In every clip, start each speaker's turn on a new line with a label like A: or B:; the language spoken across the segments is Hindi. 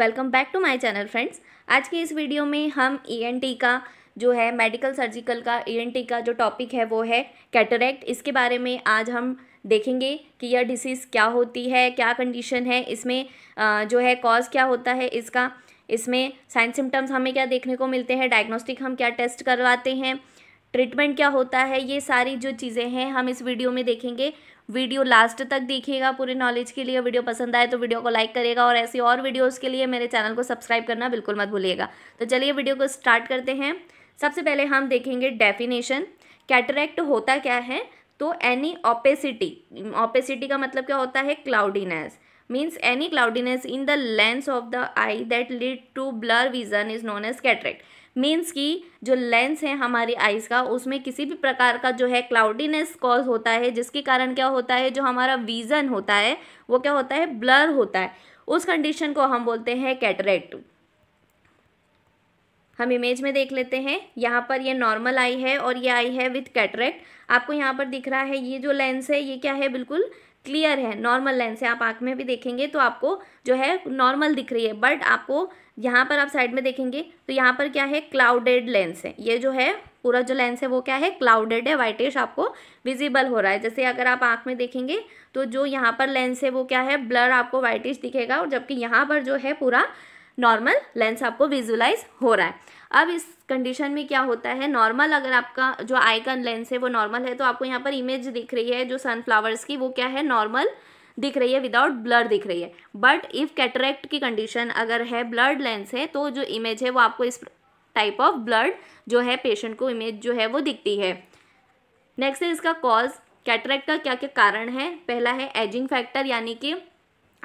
A: welcome back to my channel friends आज की इस वीडियो में हम ईएनटी e का जो है मेडिकल सर्जिकल का ईएनटी e का जो टॉपिक है वो है कैटरेक्ट इसके बारे में आज हम देखेंगे कि यह डिसीज़ क्या होती है क्या कंडीशन है इसमें जो है कॉज क्या होता है इसका इसमें साइन सिम्टम्स हमें क्या देखने को मिलते हैं डायग्नोस्टिक हम क्या टेस्ट करवाते हैं ट्रीटमेंट क्या होता है ये सारी जो चीज़ें हैं हम इस वीडियो में देखेंगे वीडियो लास्ट तक देखिएगा पूरे नॉलेज के लिए वीडियो पसंद आए तो वीडियो को लाइक करेगा और ऐसी और वीडियोज़ के लिए मेरे चैनल को सब्सक्राइब करना बिल्कुल मत भूलिएगा तो चलिए वीडियो को स्टार्ट करते हैं सबसे पहले हम देखेंगे डेफिनेशन कैटरेक्ट होता क्या है तो एनी ओपेसिटी ओपेसिटी का मतलब क्या होता है cloudiness means any cloudiness in the lens of the eye that lead to blur vision is known as cataract means कि जो लेंस है हमारी आइज़ का उसमें किसी भी प्रकार का जो है क्लाउडीनेस कॉज होता है जिसके कारण क्या होता है जो हमारा विज़न होता है वो क्या होता है ब्लर होता है उस कंडीशन को हम बोलते हैं कैटरेक्ट हम इमेज में देख लेते हैं यहाँ पर ये नॉर्मल आई है और ये आई है विथ कैटरेक्ट आपको यहाँ पर दिख रहा है ये जो लेंस है ये क्या है बिल्कुल क्लियर है नॉर्मल लेंस है आप आँख में भी देखेंगे तो आपको जो है नॉर्मल दिख रही है बट आपको यहाँ पर आप साइड में देखेंगे तो यहाँ पर क्या है क्लाउडेड लेंस है ये जो है पूरा जो लेंस है वो क्या है क्लाउडेड है वाइटिश आपको विजिबल हो रहा है जैसे अगर आप आँख में देखेंगे तो जो यहाँ पर लेंस है वो क्या है ब्लर आपको वाइटिश दिखेगा और जबकि यहाँ पर जो है पूरा नॉर्मल लेंस आपको विजुलाइज हो रहा है अब इस कंडीशन में क्या होता है नॉर्मल अगर आपका जो आई का लेंस है वो नॉर्मल है तो आपको यहाँ पर इमेज दिख रही है जो सनफ्लावर्स की वो क्या है नॉर्मल दिख रही है विदाउट ब्लर दिख रही है बट इफ़ कैटरेक्ट की कंडीशन अगर है ब्लर्ड लेंस है तो जो इमेज है वो आपको इस टाइप ऑफ ब्लड जो है पेशेंट को इमेज जो है वो दिखती है नेक्स्ट है इसका कॉज कैटरेक्ट का क्या क्या कारण है पहला है एजिंग फैक्टर यानी कि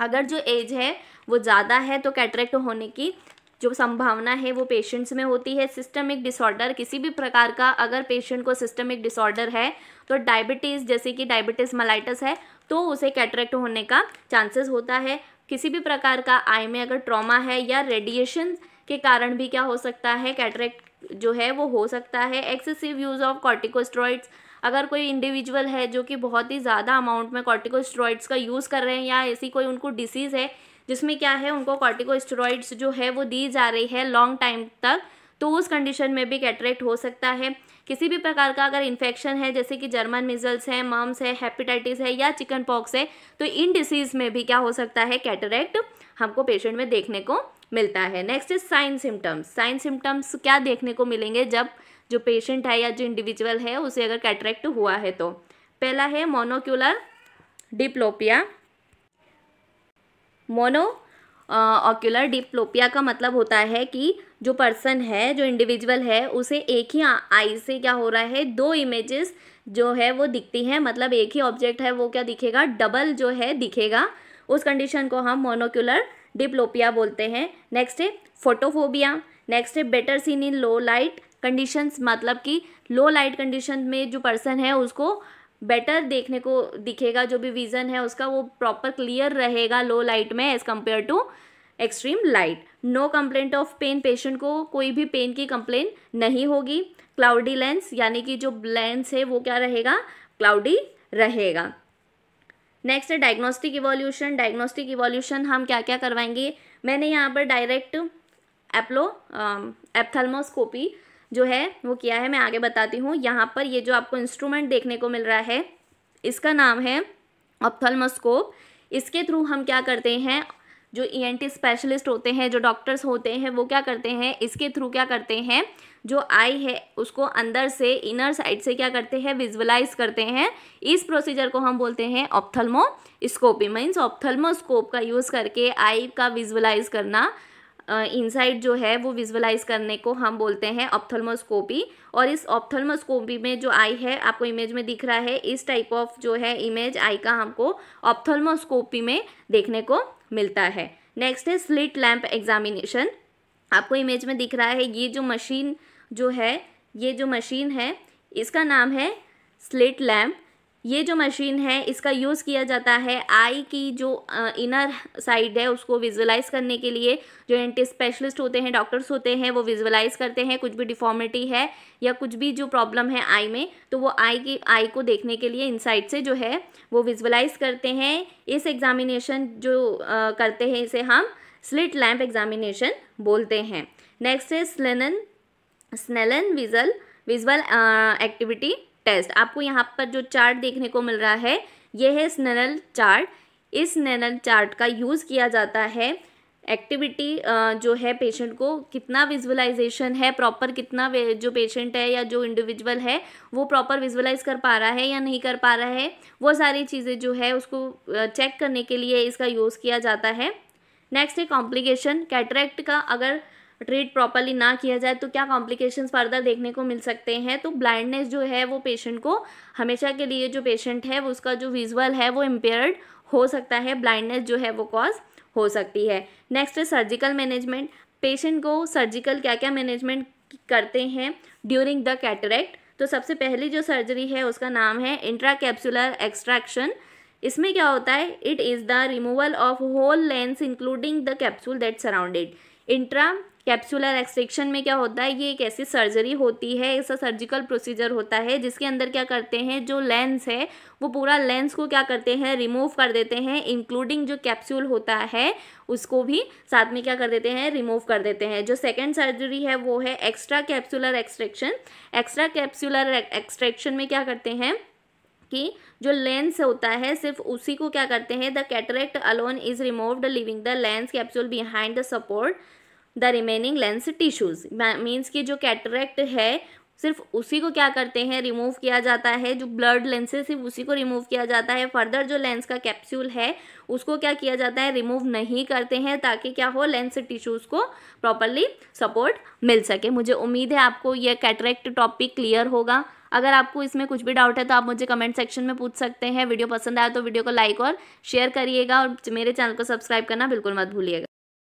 A: अगर जो एज है वो ज़्यादा है तो कैटरेक्ट होने की जो संभावना है वो पेशेंट्स में होती है सिस्टमिक डिसऑर्डर किसी भी प्रकार का अगर पेशेंट को सिस्टमिक डिसऑर्डर है तो डायबिटीज़ जैसे कि डायबिटीज़ मलाइटस है तो उसे कैटरेक्ट होने का चांसेस होता है किसी भी प्रकार का आई में अगर ट्रॉमा है या रेडिएशन के कारण भी क्या हो सकता है कैटरेक्ट जो है वो हो सकता है एक्सेसिव यूज़ ऑफ कॉर्टिकोस्ट्रॉइड्स अगर कोई इंडिविजुअल है जो कि बहुत ही ज़्यादा अमाउंट में कॉर्टिकोस्ट्रॉइड्स का यूज़ कर रहे हैं या ऐसी कोई उनको डिसीज़ है जिसमें क्या है उनको कॉर्टिकोस्ट्रॉइड्स जो है वो दी जा रही है लॉन्ग टाइम तक तो उस कंडीशन में भी कैटरेक्ट हो सकता है किसी भी प्रकार का अगर इन्फेक्शन है जैसे कि जर्मन मिजल्स है मम्स है हेपेटाइटिस है या चिकन पॉक्स है तो इन डिसीज़ में भी क्या हो सकता है कैटरेक्ट हमको पेशेंट में देखने को मिलता है next is sign symptoms sign symptoms क्या देखने को मिलेंगे जब जो पेशेंट है या जो इंडिविजुअल है उसे अगर कैटरेक्ट हुआ है तो पहला है monocular diplopia mono ocular diplopia का मतलब होता है कि जो पर्सन है जो इंडिविजुअल है उसे एक ही आई से क्या हो रहा है दो इमेजेस जो है वो दिखती हैं मतलब एक ही ऑब्जेक्ट है वो क्या दिखेगा डबल जो है दिखेगा उस कंडीशन को हम मोनोक्यूलर डिप्लोपिया बोलते हैं नेक्स्ट है फोटोफोबिया नेक्स्ट है better seen in low light conditions मतलब कि लो लाइट कंडीशन में जो पर्सन है उसको बेटर देखने को दिखेगा जो भी विज़न है उसका वो प्रॉपर क्लियर रहेगा लो लाइट में as compare to extreme light no complaint of pain patient को कोई भी पेन की कंप्लेन नहीं होगी क्लाउडी लेंस यानी कि जो लेंस है वो क्या रहेगा क्लाउडी रहेगा नेक्स्ट है डायग्नोस्टिक इवोल्यूशन डायग्नोस्टिक इवोल्यूशन हम क्या क्या करवाएंगे मैंने यहाँ पर डायरेक्ट एप्लो एप्थलमोस्कोपी जो है वो किया है मैं आगे बताती हूँ यहाँ पर ये जो आपको इंस्ट्रूमेंट देखने को मिल रहा है इसका नाम है ऑप्थलमोस्कोप इसके थ्रू हम क्या करते हैं जो ई e स्पेशलिस्ट होते हैं जो डॉक्टर्स होते हैं वो क्या करते हैं इसके थ्रू क्या करते हैं जो आई है उसको अंदर से इनर साइड से क्या करते हैं विजुअलाइज करते हैं इस प्रोसीजर को हम बोलते हैं ऑप्थलमोस्कोपी मीन्स ऑप्थलमोस्कोप का यूज़ करके आई का विजुअलाइज करना इनसाइड जो है वो विजुअलाइज करने को हम बोलते हैं ऑप्थलमोस्कोपी और इस ऑप्थलमोस्कोपी में जो आई है आपको इमेज में दिख रहा है इस टाइप ऑफ जो है इमेज आई का हमको ऑप्थलमोस्कोपी में देखने को मिलता है नेक्स्ट है स्लिट लैम्प एग्जामिनेशन आपको इमेज में दिख रहा है ये जो मशीन जो है ये जो मशीन है इसका नाम है स्लिट लैम्प ये जो मशीन है इसका यूज़ किया जाता है आई की जो इनर साइड है उसको विजुलाइज करने के लिए जो एंटी स्पेशलिस्ट होते हैं डॉक्टर्स होते हैं वो विजुलाइज करते हैं कुछ भी डिफॉर्मिटी है या कुछ भी जो प्रॉब्लम है आई में तो वो आई की आई को देखने के लिए इनसाइड से जो है वो विजुलाइज करते हैं इस एग्ज़ामिनेशन जो आ, करते हैं इसे हम स्लिट लैम्प एग्जामिनेशन बोलते हैं नेक्स्ट है Snellen Snellen visual visual activity test आपको यहाँ पर जो चार्ट देखने को मिल रहा है यह है स्नरल चार्ट इस स्नेरल चार्ट का यूज़ किया जाता है एक्टिविटी जो है पेशेंट को कितना विजुअलाइजेशन है प्रॉपर कितना जो पेशेंट है या जो इंडिविजुअल है वो प्रॉपर विजुअलाइज कर पा रहा है या नहीं कर पा रहा है वो सारी चीज़ें जो है उसको चेक करने के लिए इसका यूज़ किया जाता है नेक्स्ट है कॉम्प्लिकेशन कैटरेक्ट का अगर ट्रीट प्रॉपरली ना किया जाए तो क्या कॉम्प्लिकेशंस फर्दर देखने को मिल सकते हैं तो ब्लाइंडनेस जो है वो पेशेंट को हमेशा के लिए जो पेशेंट है वो उसका जो विजुअल है वो इम्पेयर्ड हो सकता है ब्लाइंडनेस जो है वो कॉज हो सकती है नेक्स्ट है सर्जिकल मैनेजमेंट पेशेंट को सर्जिकल क्या क्या मैनेजमेंट करते हैं ड्यूरिंग द कैटरेक्ट तो सबसे पहली जो सर्जरी है उसका नाम है इंट्रा कैप्सुलर एक्सट्रैक्शन इसमें क्या होता है it is the removal of whole lens including the capsule that surrounded intra capsular extraction में क्या होता है ये एक ऐसी सर्जरी होती है ऐसा सर्जिकल प्रोसीजर होता है जिसके अंदर क्या करते हैं जो लेंस है वो पूरा लेंस को क्या करते हैं रिमूव कर देते हैं इंक्लूडिंग जो कैप्सूल होता है उसको भी साथ में क्या कर देते हैं रिमूव कर देते हैं जो सेकेंड सर्जरी है वो है extra capsular extraction extra capsular extraction में क्या करते हैं कि जो लेंस होता है सिर्फ उसी को क्या करते हैं the cataract alone is removed leaving the lens capsule behind the support the remaining lens tissues means कि जो कैटरेक्ट है सिर्फ उसी को क्या करते हैं रिमूव किया जाता है जो ब्लड लेंस है सिर्फ उसी को रिमूव किया जाता है फर्दर जो लेंस का कैप्सूल है उसको क्या किया जाता है रिमूव नहीं करते हैं ताकि क्या हो लेंस टिश्यूज़ को प्रॉपरली सपोर्ट मिल सके मुझे उम्मीद है आपको यह कैटरेक्ट टॉपिक क्लियर होगा अगर आपको इसमें कुछ भी डाउट है तो आप मुझे कमेंट सेक्शन में पूछ सकते हैं वीडियो पसंद आया तो वीडियो को लाइक और शेयर करिएगा और मेरे चैनल को सब्सक्राइब करना बिल्कुल मत भूलिएगा